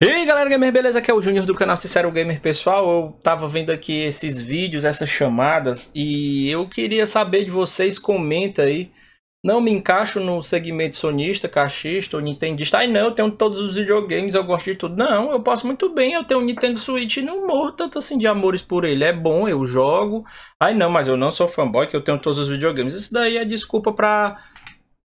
E aí galera gamer, beleza? Aqui é o Júnior do canal Sincero Gamer Pessoal, eu tava vendo aqui esses vídeos, essas chamadas e eu queria saber de vocês, comenta aí Não me encaixo no segmento sonista, cachista ou nintendista Ai não, eu tenho todos os videogames, eu gosto de tudo Não, eu posso muito bem, eu tenho um Nintendo Switch e não morro tanto assim de amores por ele É bom, eu jogo Ai não, mas eu não sou fanboy que eu tenho todos os videogames Isso daí é desculpa pra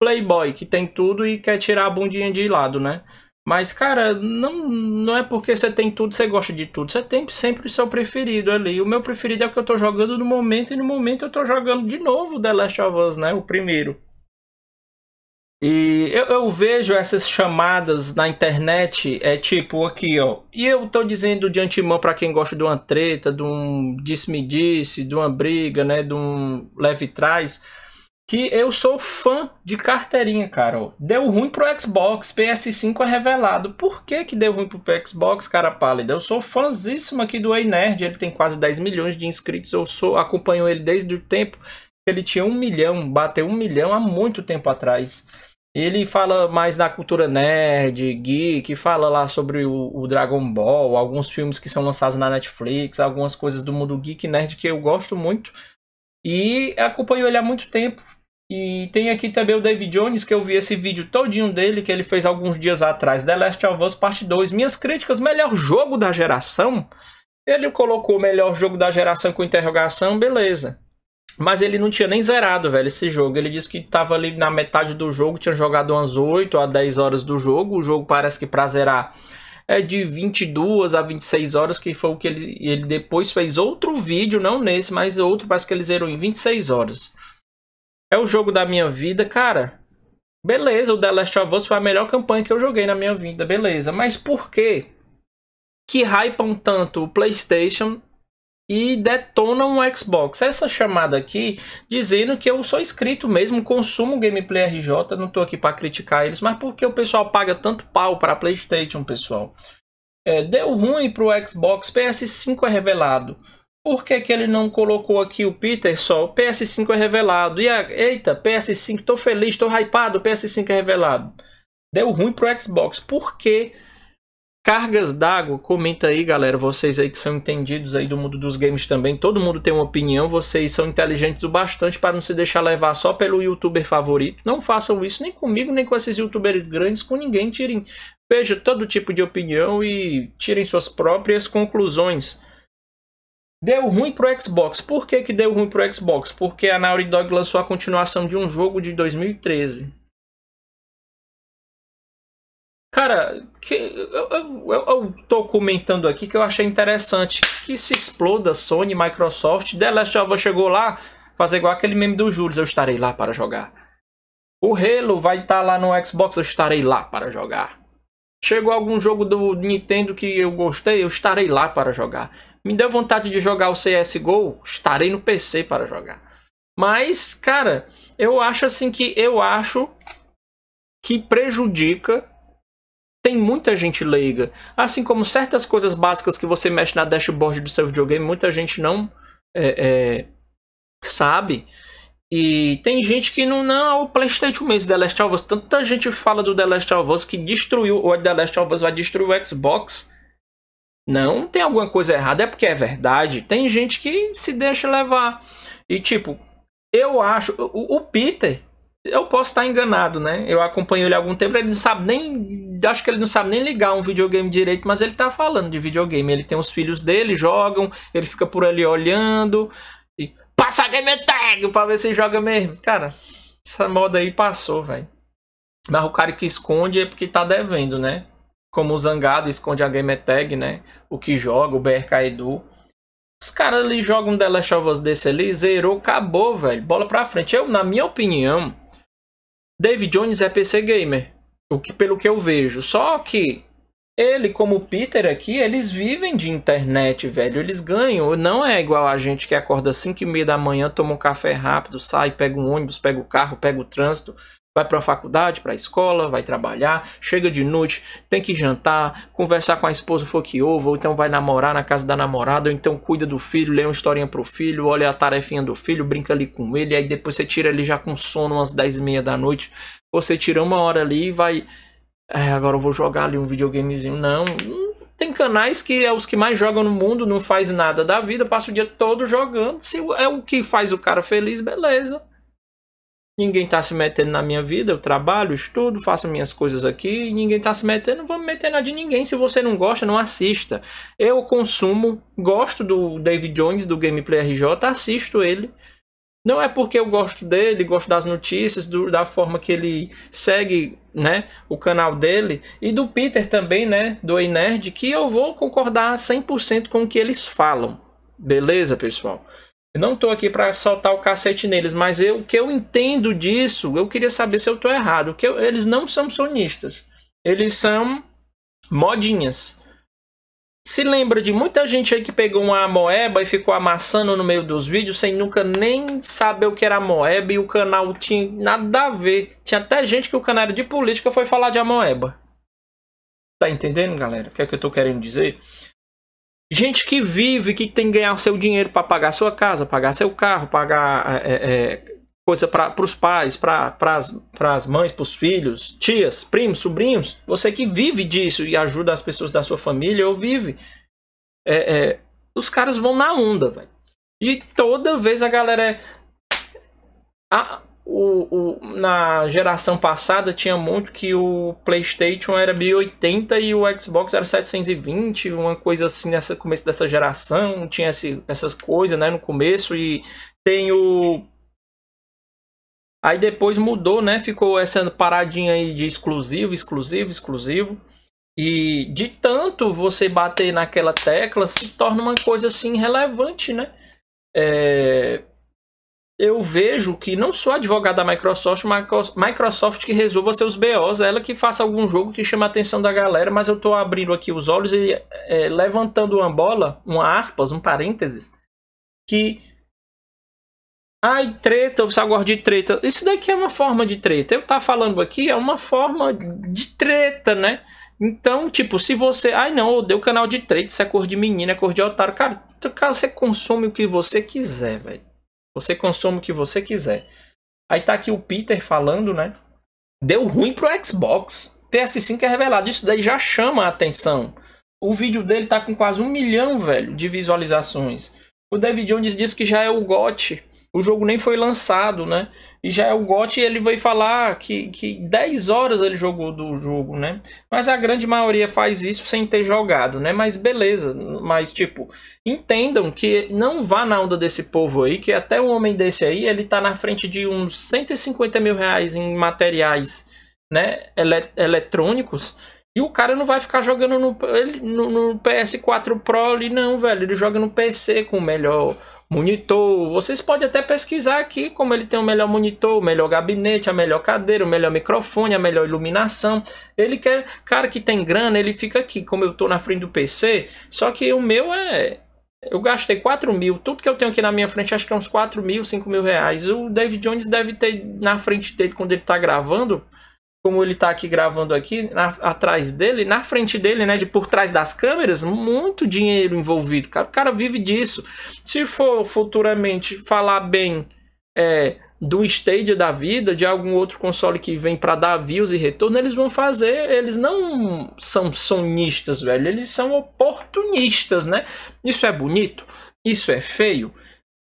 playboy que tem tudo e quer tirar a bundinha de lado, né? Mas, cara, não, não é porque você tem tudo, você gosta de tudo. Você tem sempre o seu preferido ali. O meu preferido é o que eu tô jogando no momento, e no momento eu tô jogando de novo The Last of Us, né? O primeiro. E eu, eu, vejo essas chamadas na internet, é tipo aqui, ó. E eu tô dizendo de antemão para quem gosta de uma treta, de um disse-me-disse, -disse, de uma briga, né? De um leve trás que eu sou fã de carteirinha, Carol. Deu ruim pro Xbox, PS5 é revelado. Por que que deu ruim pro Xbox, cara pálida? Eu sou fãzíssimo aqui do Ei Nerd, ele tem quase 10 milhões de inscritos, eu sou, acompanho ele desde o tempo que ele tinha um milhão, bateu um milhão há muito tempo atrás. Ele fala mais da cultura nerd, geek, fala lá sobre o, o Dragon Ball, alguns filmes que são lançados na Netflix, algumas coisas do mundo geek nerd que eu gosto muito. E acompanho ele há muito tempo e tem aqui também o David Jones, que eu vi esse vídeo todinho dele, que ele fez alguns dias atrás, The Last of Us Parte 2. Minhas críticas, melhor jogo da geração? Ele colocou o melhor jogo da geração com interrogação, beleza. Mas ele não tinha nem zerado, velho, esse jogo. Ele disse que tava ali na metade do jogo, tinha jogado umas 8 a 10 horas do jogo. O jogo parece que pra zerar é de 22 a 26 horas, que foi o que ele, ele depois fez outro vídeo, não nesse, mas outro, parece que ele zerou em 26 horas. É o jogo da minha vida, cara. Beleza, o The Last of Us foi a melhor campanha que eu joguei na minha vida, beleza. Mas por quê? que hypam tanto o PlayStation e detonam o Xbox? Essa chamada aqui dizendo que eu sou inscrito mesmo, consumo gameplay RJ, não tô aqui para criticar eles, mas por que o pessoal paga tanto pau para PlayStation, pessoal? É, deu ruim pro Xbox, PS5 é revelado. Por que, que ele não colocou aqui o Peter só? O PS5 é revelado. E a, eita, PS5, tô feliz, tô hypado, o PS5 é revelado. Deu ruim pro Xbox. Por que cargas d'água? Comenta aí, galera, vocês aí que são entendidos aí do mundo dos games também. Todo mundo tem uma opinião, vocês são inteligentes o bastante para não se deixar levar só pelo youtuber favorito. Não façam isso nem comigo, nem com esses youtubers grandes, com ninguém. Tirem, veja todo tipo de opinião e tirem suas próprias conclusões. Deu ruim pro Xbox. Por que, que deu ruim pro Xbox? Porque a Naughty Dog lançou a continuação de um jogo de 2013. Cara, que, eu, eu, eu, tô comentando aqui que eu achei interessante que se exploda Sony, Microsoft, The Last of Us chegou lá, fazer igual aquele meme do Jules, eu estarei lá para jogar. O Halo vai estar tá lá no Xbox, eu estarei lá para jogar. Chegou algum jogo do Nintendo que eu gostei, eu estarei lá para jogar. Me deu vontade de jogar o CSGO, estarei no PC para jogar. Mas, cara, eu acho assim que eu acho que prejudica tem muita gente leiga. Assim como certas coisas básicas que você mexe na dashboard do seu videogame, muita gente não é, é, sabe. E tem gente que não. Não, o PlayStation mesmo, The Last of Us. Tanta gente fala do The Last of Us que destruiu. O The Last of Us vai destruir o Xbox. Não, tem alguma coisa errada, é porque é verdade. Tem gente que se deixa levar. E tipo, eu acho. O, o Peter, eu posso estar enganado, né? Eu acompanho ele há algum tempo, ele não sabe nem. Acho que ele não sabe nem ligar um videogame direito, mas ele tá falando de videogame. Ele tem os filhos dele, jogam, ele fica por ali olhando. E passa a game tag pra ver se joga mesmo. Cara, essa moda aí passou, velho. Mas o cara que esconde é porque tá devendo, né? como o Zangado esconde a gamertag, né? O que joga, o BRK Edu. Os caras ali jogam um The Last of Us desse ali, zerou, acabou, velho. Bola pra frente. Eu, na minha opinião, David Jones é PC gamer. O que, pelo que eu vejo. Só que ele, como o Peter aqui, eles vivem de internet, velho. Eles ganham. Não é igual a gente que acorda às 5 e meia da manhã, toma um café rápido, sai, pega um ônibus, pega o carro, pega o trânsito, Vai para a faculdade, para a escola, vai trabalhar, chega de noite, tem que jantar, conversar com a esposa for que ouve, ou então vai namorar na casa da namorada, ou então cuida do filho, lê uma historinha pro filho, olha a tarefinha do filho, brinca ali com ele, aí depois você tira ele já com sono umas 10 e meia da noite, você tira uma hora ali e vai. É, agora eu vou jogar ali um videogamezinho. Não, tem canais que é os que mais jogam no mundo, não faz nada da vida, passa o dia todo jogando. Se é o que faz o cara feliz, beleza ninguém tá se metendo na minha vida, eu trabalho, estudo, faço minhas coisas aqui, e ninguém tá se metendo, não vou me meter na de ninguém. Se você não gosta, não assista. Eu consumo, gosto do David Jones, do Gameplay RJ, assisto ele. Não é porque eu gosto dele, gosto das notícias, do, da forma que ele segue né, o canal dele e do Peter também, né, do nerd que eu vou concordar 100% com o que eles falam. Beleza, pessoal? Eu não estou aqui para soltar o cacete neles, mas eu, o que eu entendo disso, eu queria saber se eu estou errado. Que eu, eles não são sonistas. Eles são modinhas. Se lembra de muita gente aí que pegou uma moeba e ficou amassando no meio dos vídeos sem nunca nem saber o que era moeba e o canal tinha nada a ver. Tinha até gente que o canal era de política foi falar de amoeba. Tá entendendo, galera? O que é que eu tô querendo dizer? gente que vive, que tem que ganhar o seu dinheiro para pagar sua casa, pagar seu carro, pagar é, é, é coisa para os pais, para as mães, para os filhos, tias, primos, sobrinhos. Você que vive disso e ajuda as pessoas da sua família ou vive. É, é, os caras vão na onda, velho. E toda vez a galera é o, o, na geração passada tinha muito que o PlayStation era 1080 e o Xbox era 720, uma coisa assim nessa começo dessa geração, tinha esse, essas coisas, né, no começo e tem o Aí depois mudou, né? Ficou essa paradinha aí de exclusivo, exclusivo, exclusivo. E de tanto você bater naquela tecla, se torna uma coisa assim relevante, né? É, eu vejo que não só a advogada da Microsoft, Microsoft que resolva seus BOs, ela que faça algum jogo que chama a atenção da galera, mas eu tô abrindo aqui os olhos e é, levantando uma bola, um aspas, um parênteses, que. Ai, treta, você agora de treta. Isso daqui é uma forma de treta. Eu tá falando aqui é uma forma de treta, né? Então, tipo, se você. Ai, não, deu odeio canal de treta, isso é cor de menina, é cor de otário. Cara, cara, você consome o que você quiser, velho você consome o que você quiser. Aí tá aqui o Peter falando, né? Deu ruim pro Xbox. PS5 é revelado. Isso daí já chama a atenção. O vídeo dele tá com quase um milhão, velho, de visualizações. O David Jones disse que já é o GOT. O jogo nem foi lançado, né? E já é o Gote ele vai falar que, que 10 horas ele jogou do jogo, né? Mas a grande maioria faz isso sem ter jogado, né? Mas beleza, mas tipo, entendam que não vá na onda desse povo aí, que até um homem desse aí, ele tá na frente de uns 150 mil reais em materiais, né? Ele eletrônicos. E o cara não vai ficar jogando no, ele, no, no PS4 Pro ali, não, velho. Ele joga no PC com o melhor monitor. Vocês podem até pesquisar aqui como ele tem o melhor monitor, o melhor gabinete, a melhor cadeira, o melhor microfone, a melhor iluminação. Ele quer, cara que tem grana, ele fica aqui, como eu tô na frente do PC, só que o meu é eu gastei 4 mil, tudo que eu tenho aqui na minha frente acho que é uns 4 mil, 5 mil reais. O David Jones deve ter na frente dele, quando ele tá gravando, como ele está aqui gravando aqui, na, atrás dele, na frente dele, né, de por trás das câmeras, muito dinheiro envolvido. O cara, o cara vive disso. Se for futuramente falar bem é, do stage da vida, de algum outro console que vem para dar views e retorno, eles vão fazer. Eles não são sonistas, velho. Eles são oportunistas, né? Isso é bonito? Isso é feio?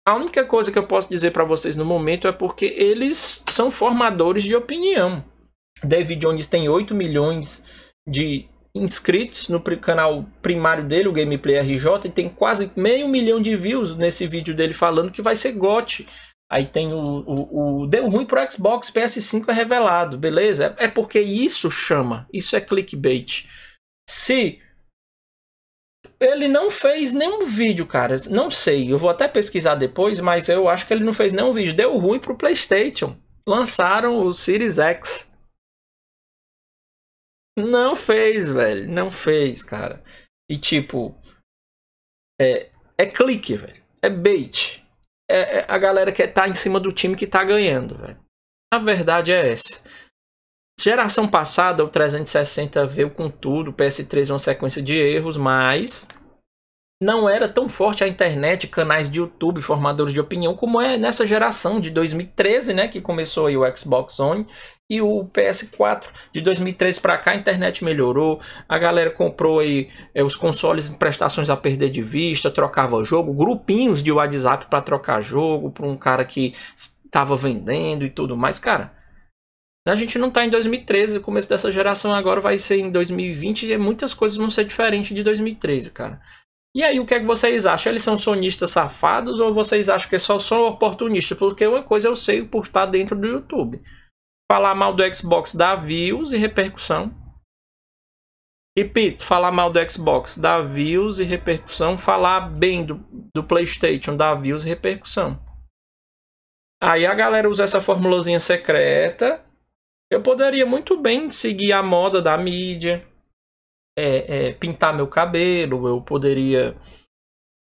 A única coisa que eu posso dizer para vocês no momento é porque eles são formadores de opinião. David Jones tem 8 milhões de inscritos no canal primário dele, o Gameplay RJ, e tem quase meio milhão de views nesse vídeo dele falando que vai ser GOT. Aí tem o, o, o deu ruim pro Xbox, PS5 é revelado, beleza? É, é porque isso chama, isso é clickbait. Se ele não fez nenhum vídeo, cara. Não sei, eu vou até pesquisar depois, mas eu acho que ele não fez nenhum vídeo. Deu ruim pro PlayStation. Lançaram o Series X. Não fez, velho. Não fez, cara. E tipo. É, é clique, velho. É bait. É, é, a galera que tá em cima do time que tá ganhando, velho. A verdade é essa. Geração passada, o 360 veio com tudo. O PS3 uma sequência de erros, mas não era tão forte a internet, canais de YouTube, formadores de opinião, como é nessa geração de 2013, né, que começou aí o Xbox One e o PS4. De 2013 para cá a internet melhorou, a galera comprou aí é, os consoles em prestações a perder de vista, trocava jogo, grupinhos de WhatsApp para trocar jogo, para um cara que estava vendendo e tudo mais, cara. A gente não está em 2013, o começo dessa geração agora vai ser em 2020 e muitas coisas vão ser diferentes de 2013, cara. E aí, o que é que vocês acham? Eles são sonistas safados ou vocês acham que só são oportunistas? Porque uma coisa eu sei por estar dentro do YouTube. Falar mal do Xbox dá views e repercussão. Repito, falar mal do Xbox dá views e repercussão. Falar bem do, do PlayStation dá views e repercussão. Aí a galera usa essa formulazinha secreta. Eu poderia muito bem seguir a moda da mídia é, é, pintar meu cabelo, eu poderia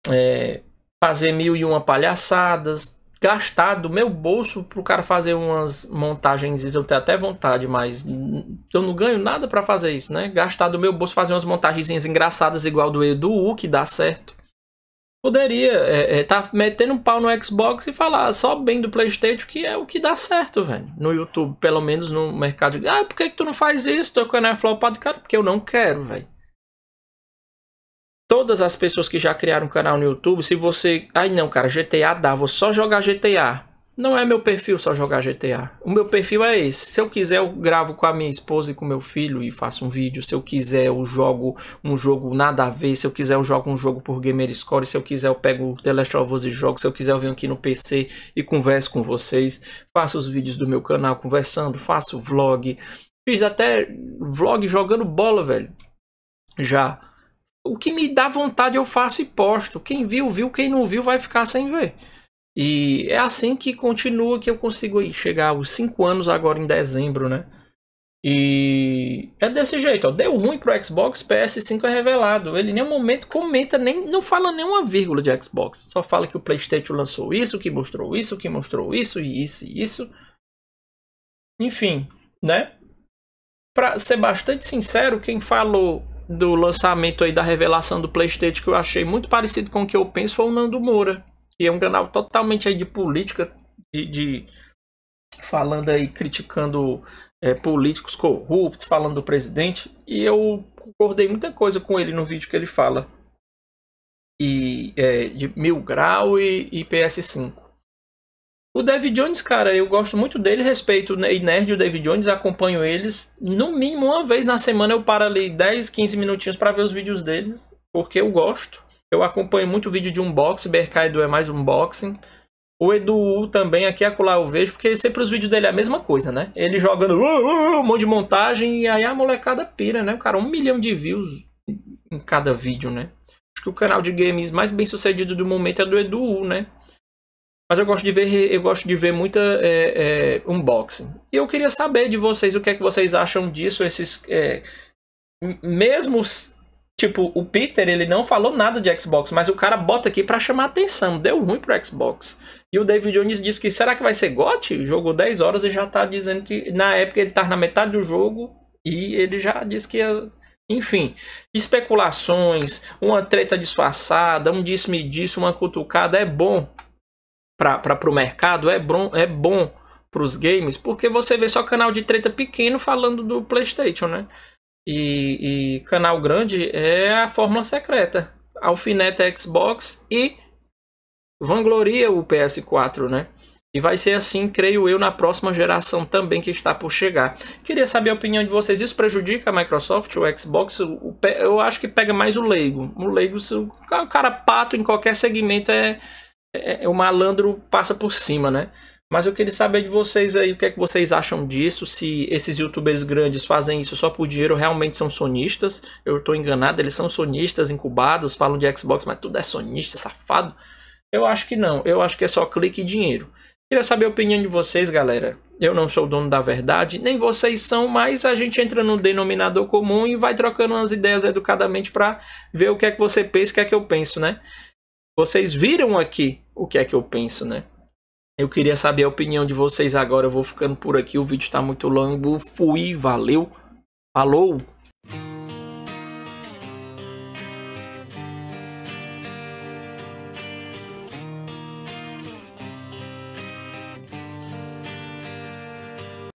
é, fazer mil e uma palhaçadas, gastar do meu bolso pro cara fazer umas montagens, eu tenho até vontade, mas eu não ganho nada para fazer isso, né? Gastar do meu bolso fazer umas montagens engraçadas igual do Edu, que dá certo poderia estar é, é, tá metendo um pau no Xbox e falar só bem do PlayStation, que é o que dá certo, velho. No YouTube, pelo menos no mercado. Ah, por que, que tu não faz isso? Teu canal é flopado. Cara, porque eu não quero, velho. Todas as pessoas que já criaram um canal no YouTube, se você. Ai não, cara, GTA dá, vou só jogar GTA. Não é meu perfil só jogar GTA. O meu perfil é esse. Se eu quiser, eu gravo com a minha esposa e com meu filho e faço um vídeo. Se eu quiser, eu jogo um jogo nada a ver. Se eu quiser, eu jogo um jogo por Gamer Score. Se eu quiser, eu pego o The Last of Us e jogo. Se eu quiser, eu venho aqui no PC e converso com vocês. Faço os vídeos do meu canal conversando. Faço vlog. Fiz até vlog jogando bola, velho. Já. O que me dá vontade, eu faço e posto. Quem viu, viu. Quem não viu, vai ficar sem ver. E é assim que continua que eu consigo chegar aos 5 anos agora em dezembro, né? E é desse jeito, ó. Deu ruim pro Xbox, PS5 é revelado. Ele em nenhum momento comenta, nem não fala nenhuma vírgula de Xbox. Só fala que o Playstation lançou isso, que mostrou isso, que mostrou isso, e isso e isso. Enfim, né? Pra ser bastante sincero, quem falou do lançamento aí da revelação do Playstation que eu achei muito parecido com o que eu penso foi o Nando Moura que é um canal totalmente aí de política, de, de falando aí, criticando é, políticos corruptos, falando do presidente, e eu concordei muita coisa com ele no vídeo que ele fala e é, de Mil Grau e, e, PS5. O David Jones, cara, eu gosto muito dele, respeito né, e nerd e o David Jones, acompanho eles. No mínimo uma vez na semana eu paro ali 10, 15 minutinhos para ver os vídeos deles, porque eu gosto. Eu acompanho muito vídeo de unboxing, Berkai Edu é mais unboxing. O Edu U também, aqui acolá eu vejo, porque sempre os vídeos dele é a mesma coisa, né? Ele jogando uh, uh, uh" um monte de montagem e aí a molecada pira, né? O Cara, um milhão de views em cada vídeo, né? Acho que o canal de games mais bem sucedido do momento é do Edu U, né? Mas eu gosto de ver, eu gosto de ver muita é, é, unboxing. E eu queria saber de vocês o que é que vocês acham disso, esses é, mesmo Tipo, o Peter, ele não falou nada de Xbox, mas o cara bota aqui para chamar atenção. Deu ruim pro Xbox. E o David Jones disse que será que vai ser GOT? Jogou 10 horas e já tá dizendo que na época ele tá na metade do jogo e ele já disse que ia... Enfim, especulações, uma treta disfarçada, um disse-me-disse, uma cutucada é bom para o mercado, é bom, é bom para os games, porque você vê só canal de treta pequeno falando do PlayStation, né? e, e canal grande é a Fórmula Secreta. Alfineta Xbox e vangloria o PS4, né? E vai ser assim, creio eu, na próxima geração também que está por chegar. Queria saber a opinião de vocês. Isso prejudica a Microsoft, o Xbox? O, eu acho que pega mais o leigo. O leigo, o cara pato em qualquer segmento é, é, é o malandro passa por cima, né? Mas eu queria saber de vocês aí o que é que vocês acham disso, se esses youtubers grandes fazem isso só por dinheiro, realmente são sonistas. Eu estou enganado, eles são sonistas, incubados, falam de Xbox, mas tudo é sonista, safado. Eu acho que não, eu acho que é só clique e dinheiro. Queria saber a opinião de vocês, galera. Eu não sou o dono da verdade, nem vocês são, mas a gente entra no denominador comum e vai trocando umas ideias educadamente para ver o que é que você pensa, o que é que eu penso, né? Vocês viram aqui o que é que eu penso, né? Eu queria saber a opinião de vocês agora. Eu vou ficando por aqui. O vídeo está muito longo. Fui, valeu, falou!